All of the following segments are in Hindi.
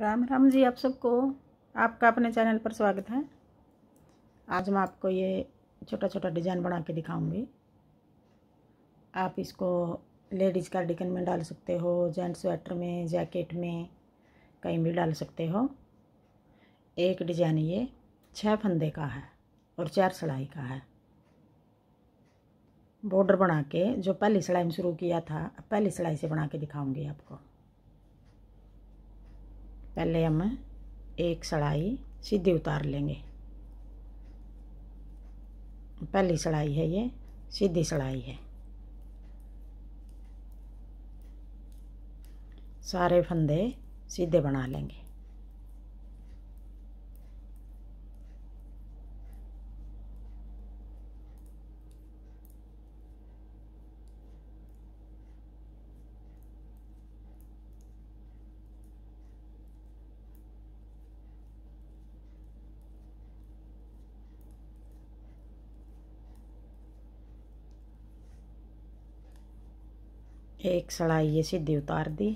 राम राम जी आप सबको आपका अपने चैनल पर स्वागत है आज मैं आपको ये छोटा छोटा डिज़ाइन बना के दिखाऊंगी आप इसको लेडीज़ कार्डिकन में डाल सकते हो जेंट स्वेटर में जैकेट में कहीं भी डाल सकते हो एक डिज़ाइन ये छः फंदे का है और चार सिलाई का है बॉर्डर बना के जो पहली सिलाई में शुरू किया था पहली सिलाई से बना के दिखाऊँगी आपको पहले हम एक सड़ाई सीधी उतार लेंगे पहली सड़ाई है ये सीधी सड़ाई है सारे फंदे सीधे बना लेंगे एक सड़ाई ये सीधी उतार दी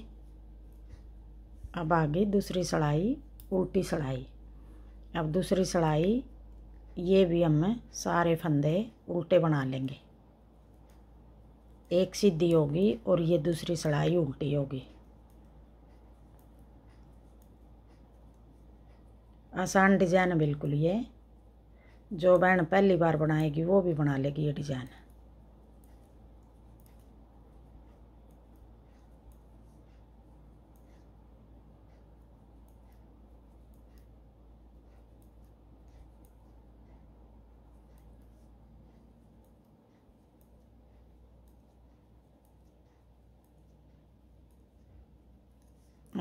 अब आ गई दूसरी सड़ाई उल्टी सड़ाई अब दूसरी सड़ाई ये भी हम सारे फंदे उल्टे बना लेंगे एक सीधी होगी और ये दूसरी सड़ाई उल्टी होगी आसान डिज़ाइन बिल्कुल ये जो बहन पहली बार बनाएगी वो भी बना लेगी ये डिज़ाइन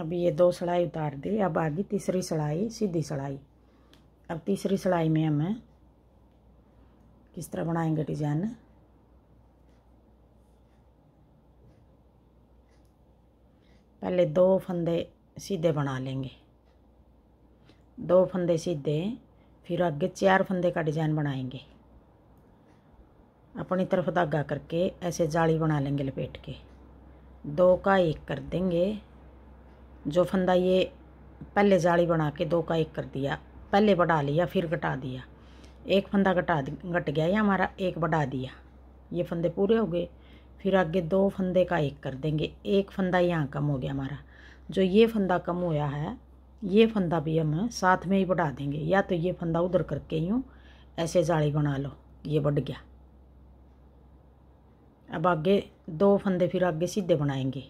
अब ये दो सड़ाई उतार दी अब आ गई तीसरी सड़ाई सीधी सड़ाई अब तीसरी सड़ाई में हमें किस तरह बनाएंगे डिजाइन पहले दो फंदे सीधे बना लेंगे दो फंदे सीधे फिर आगे चार फंदे का डिजाइन बनाएंगे अपनी तरफ धागा करके ऐसे जाली बना लेंगे लपेट के दो का एक कर देंगे जो फंदा ये पहले जाली बना के दो का एक कर दिया पहले बढ़ा लिया फिर घटा दिया एक फंदा घटा घट गया या हमारा एक बढ़ा दिया ये फंदे पूरे हो गए फिर आगे दो फंदे का एक कर देंगे एक फंदा यहाँ कम हो गया हमारा जो ये फंदा कम हुआ है ये फंदा भी हम साथ में ही बढ़ा देंगे या तो ये फंदा उधर करके यूँ ऐसे जाली बना लो ये बढ़ गया अब आगे दो फंदे फिर आगे सीधे बनाएंगे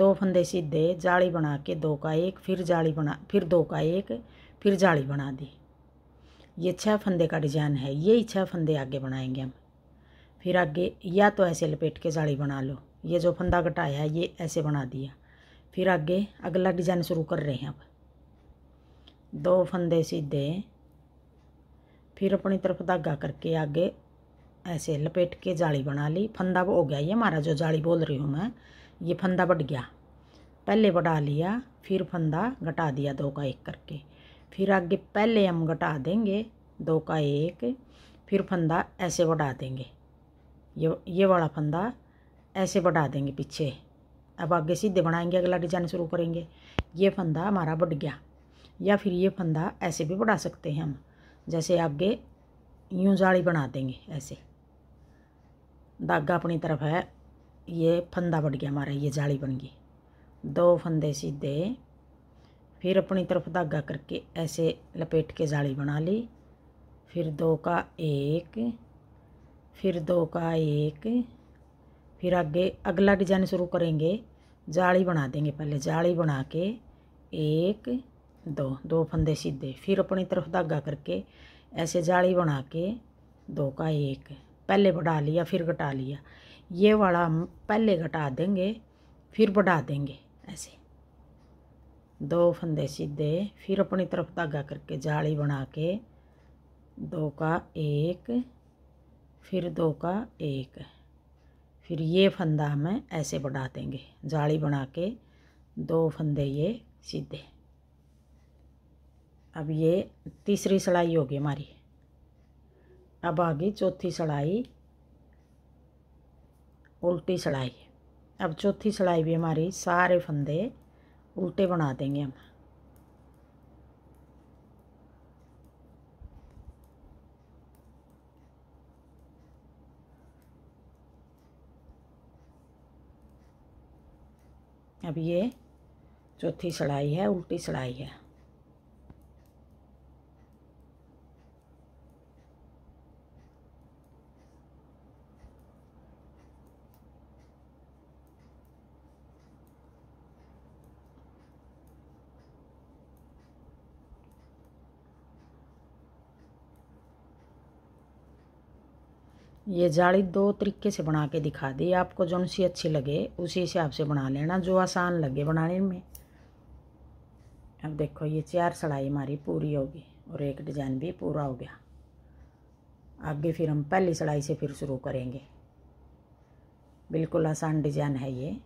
दो फंदे सीधे जाली बना के दो का एक फिर जाली बना फिर दो का एक फिर जाली बना दी ये छह फंदे का डिजाइन है ये ही छः फंदे आगे बनाएंगे हम फिर आगे या तो ऐसे लपेट के जाली बना लो ये जो फंदा घटाया है ये ऐसे बना दिया फिर आगे अगला डिजाइन शुरू कर रहे हैं अब दो फंदे सीधे फिर अपनी तरफ धागा करके आगे ऐसे लपेट के जाली बना ली फंदा वो हो गया ये हमारा जो जाली बोल रही हूँ मैं ये फंदा बढ़ गया पहले बढ़ा लिया फिर फंदा घटा दिया दो का एक करके फिर आगे पहले हम घटा देंगे दो का एक फिर फंदा ऐसे बढ़ा देंगे ये ये वाला फंदा ऐसे बढ़ा देंगे पीछे अब आगे सीधे बनाएंगे अगला डिजाइन शुरू करेंगे ये फंदा हमारा बढ़ गया या फिर ये फंदा ऐसे भी बढ़ा सकते हैं हम जैसे आगे यूँ जाली बना देंगे ऐसे धागा अपनी तरफ है ये फंदा बढ़ गया हमारा ये जाली बन गई दो फंदे सीधे फिर अपनी तरफ धागा करके ऐसे लपेट के जाली बना ली फिर दो का एक फिर दो का एक फिर आगे अगला डिजाइन शुरू करेंगे जाली बना देंगे पहले जाली बना के एक दो दो फंदे सीधे फिर अपनी तरफ धागा करके ऐसे जाली बना के दो का एक पहले बढ़ा लिया फिर घटा लिया ये वाला हम पहले घटा देंगे फिर बढ़ा देंगे ऐसे दो फंदे सीधे फिर अपनी तरफ धागा करके जाली बना के दो का एक फिर दो का एक फिर ये फंदा हमें ऐसे बढ़ा देंगे जाली बना के दो फंदे ये सीधे अब ये तीसरी सड़ाई होगी हमारी अब आ गई चौथी सड़ाई उल्टी सड़ाई अब चौथी सड़ाई भी हमारी सारे फंदे उल्टे बना देंगे हम अब ये चौथी सड़ाई है उल्टी सड़ाई है ये जाली दो तरीके से बना के दिखा दी आपको जो सी अच्छी लगे उसी हिसाब से बना लेना जो आसान लगे बनाने में अब देखो ये चार सड़ाई हमारी पूरी होगी और एक डिज़ाइन भी पूरा हो गया आगे फिर हम पहली सड़ाई से फिर शुरू करेंगे बिल्कुल आसान डिज़ाइन है ये